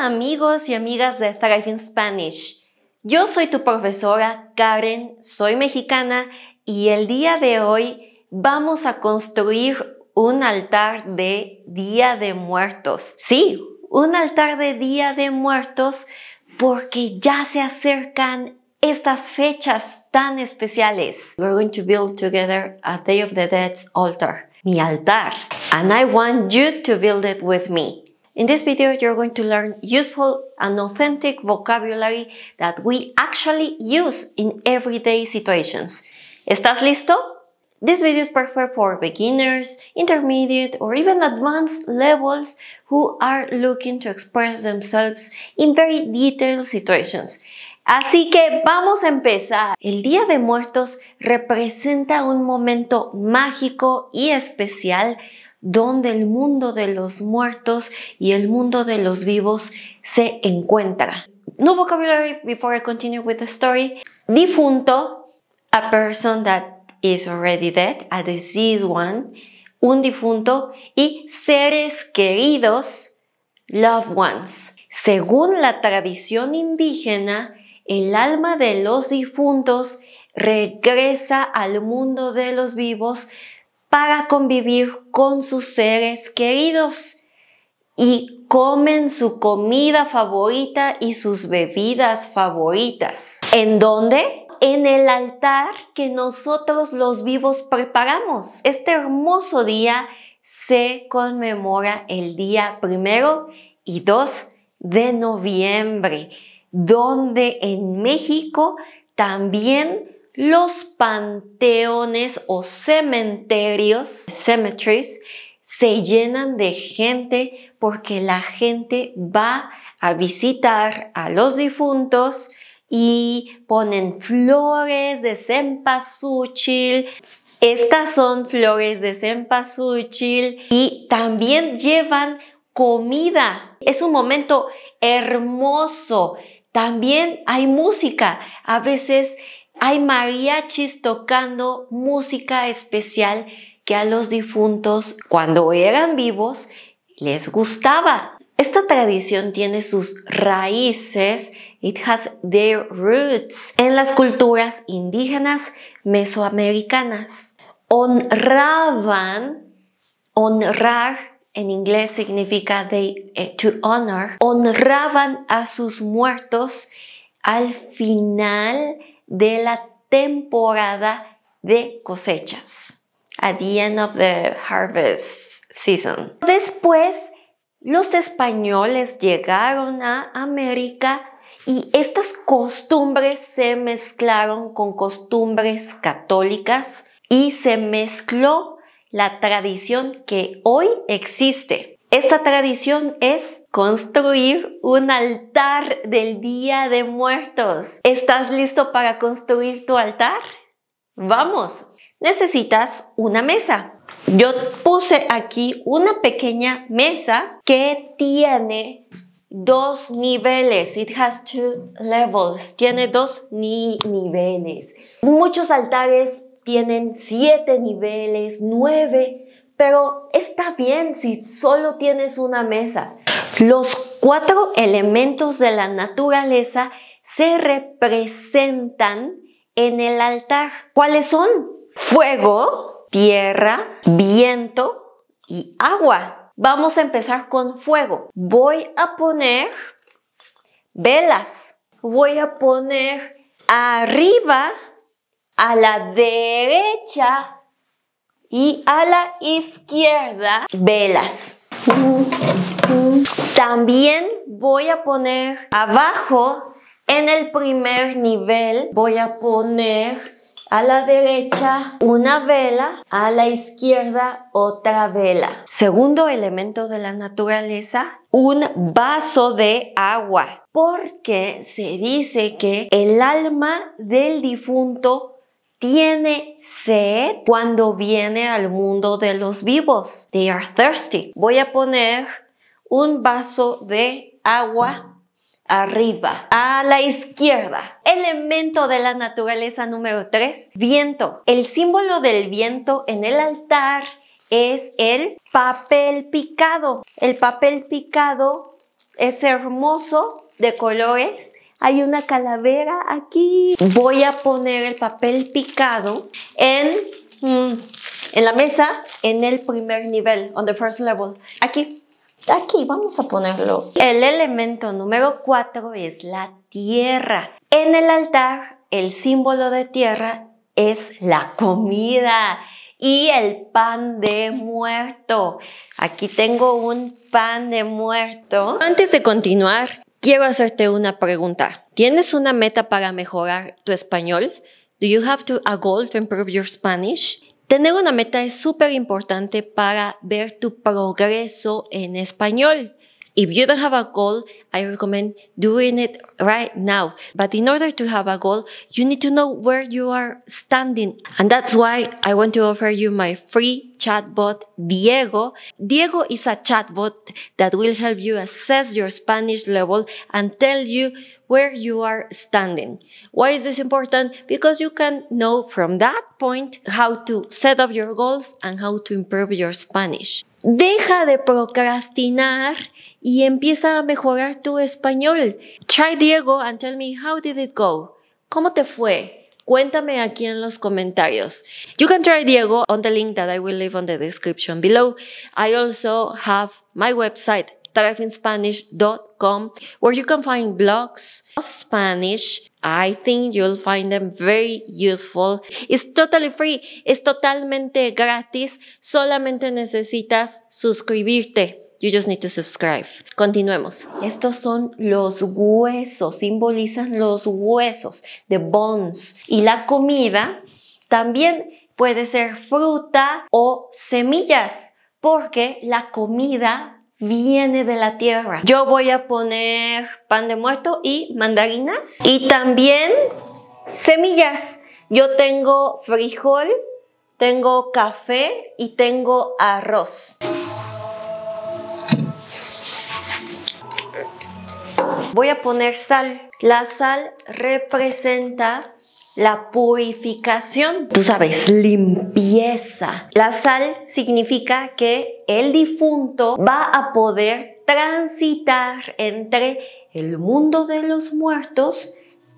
amigos y amigas de in Spanish. Yo soy tu profesora Karen, soy mexicana y el día de hoy vamos a construir un altar de Día de Muertos. Sí, un altar de Día de Muertos porque ya se acercan estas fechas tan especiales. We're going to build together a Day of the Dead's altar. Mi altar. And I want you to build it with me. In this video, you're going to learn useful and authentic vocabulary that we actually use in everyday situations. ¿Estás listo? This video is perfect for beginners, intermediate, or even advanced levels who are looking to express themselves in very detailed situations. Así que vamos a empezar. El Día de Muertos representa un momento mágico y especial donde el mundo de los muertos y el mundo de los vivos se encuentran. no vocabulary before I continue with the story. Difunto, a person that is already dead, a deceased one, un difunto, y seres queridos, loved ones. Según la tradición indígena, el alma de los difuntos regresa al mundo de los vivos para convivir con sus seres queridos y comen su comida favorita y sus bebidas favoritas. ¿En dónde? En el altar que nosotros los vivos preparamos. Este hermoso día se conmemora el día primero y 2 de noviembre, donde en México también los panteones o cementerios, cemeteries, se llenan de gente porque la gente va a visitar a los difuntos y ponen flores de cempasúchil. Estas son flores de cempasúchil y también llevan comida. Es un momento hermoso. También hay música. A veces hay mariachis tocando música especial que a los difuntos, cuando eran vivos, les gustaba. Esta tradición tiene sus raíces, it has their roots, en las culturas indígenas mesoamericanas. Honraban, honrar en inglés significa they, eh, to honor, honraban a sus muertos al final de la temporada de cosechas. At the end of the harvest season. Después, los españoles llegaron a América y estas costumbres se mezclaron con costumbres católicas y se mezcló la tradición que hoy existe. Esta tradición es construir un altar del Día de Muertos. ¿Estás listo para construir tu altar? Vamos. Necesitas una mesa. Yo puse aquí una pequeña mesa que tiene dos niveles. It has two levels. Tiene dos niveles. Muchos altares tienen siete niveles, nueve, pero está bien si solo tienes una mesa. Los cuatro elementos de la naturaleza se representan en el altar. ¿Cuáles son? Fuego, tierra, viento y agua. Vamos a empezar con fuego. Voy a poner velas. Voy a poner arriba, a la derecha y a la izquierda velas. También voy a poner abajo, en el primer nivel, voy a poner a la derecha una vela, a la izquierda otra vela. Segundo elemento de la naturaleza, un vaso de agua, porque se dice que el alma del difunto tiene sed cuando viene al mundo de los vivos. They are thirsty. Voy a poner un vaso de agua arriba, a la izquierda. Elemento de la naturaleza número 3, viento. El símbolo del viento en el altar es el papel picado. El papel picado es hermoso de colores. Hay una calavera aquí. Voy a poner el papel picado en, mm, en la mesa en el primer nivel, on the first level. Aquí. Aquí vamos a ponerlo. El elemento número 4 es la tierra. En el altar, el símbolo de tierra es la comida y el pan de muerto. Aquí tengo un pan de muerto. Antes de continuar, quiero hacerte una pregunta. ¿Tienes una meta para mejorar tu español? Do you have to, a goal to improve your Spanish? Tener una meta es súper importante para ver tu progreso en español. If you don't have a goal, I recommend doing it right now. But in order to have a goal, you need to know where you are standing. And that's why I want to offer you my free chatbot Diego. Diego is a chatbot that will help you assess your Spanish level and tell you where you are standing. Why is this important? Because you can know from that point how to set up your goals and how to improve your Spanish. Deja de procrastinar y empieza a mejorar tu español. Try Diego and tell me how did it go? ¿Cómo te fue? Cuéntame aquí en los comentarios. You can try Diego on the link that I will leave on the description below. I also have my website TarafinSpanish.com, where you can find blogs of Spanish. I think you'll find them very useful. It's totally free. Es totalmente gratis. Solamente necesitas suscribirte. You just need to subscribe. Continuemos. Estos son los huesos, simbolizan los huesos, the bones. Y la comida también puede ser fruta o semillas, porque la comida viene de la tierra. Yo voy a poner pan de muerto y mandarinas y también semillas. Yo tengo frijol, tengo café y tengo arroz. Voy a poner sal. La sal representa la purificación, tú sabes, limpieza. La sal significa que el difunto va a poder transitar entre el mundo de los muertos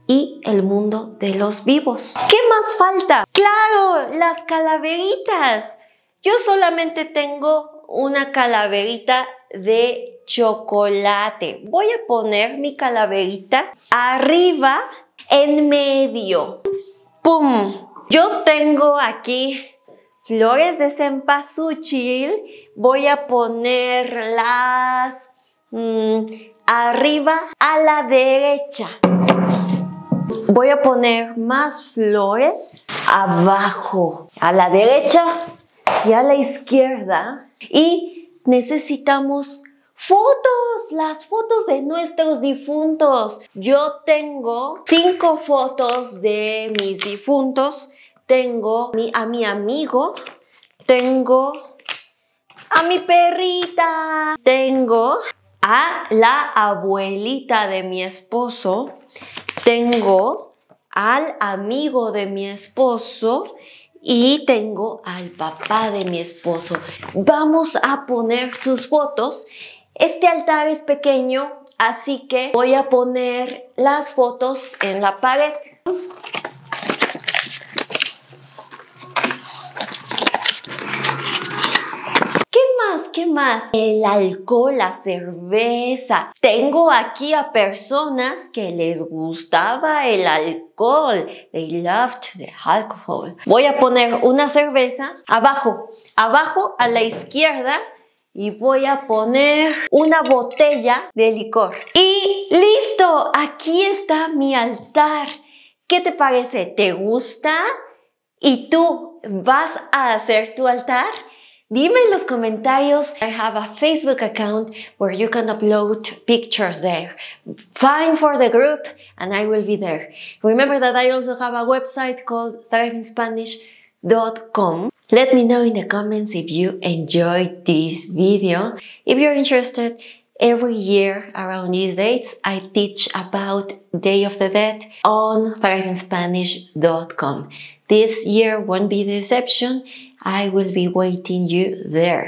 y el mundo de los vivos. ¿Qué más falta? Claro, las calaveritas. Yo solamente tengo una calaverita de chocolate. Voy a poner mi calaverita arriba en medio. ¡Pum! Yo tengo aquí flores de cempasúchil. Voy a ponerlas mm, arriba a la derecha. Voy a poner más flores abajo, a la derecha y a la izquierda. Y necesitamos fotos, las fotos de nuestros difuntos. Yo tengo cinco fotos de mis difuntos. Tengo a mi amigo, tengo a mi perrita, tengo a la abuelita de mi esposo, tengo al amigo de mi esposo y tengo al papá de mi esposo. Vamos a poner sus fotos. Este altar es pequeño, así que voy a poner las fotos en la pared. ¿Qué más? El alcohol, la cerveza. Tengo aquí a personas que les gustaba el alcohol. They loved the alcohol. Voy a poner una cerveza abajo, abajo a la izquierda y voy a poner una botella de licor. Y listo, aquí está mi altar. ¿Qué te parece? ¿Te gusta? ¿Y tú vas a hacer tu altar? Dime en los comentarios. I have a Facebook account where you can upload pictures there. Fine for the group and I will be there. Remember that I also have a website called thrivingspanish.com. Let me know in the comments if you enjoyed this video. If you're interested, every year around these dates, I teach about Day of the Dead on thrivingspanish.com. This year won't be the exception. I will be waiting you there.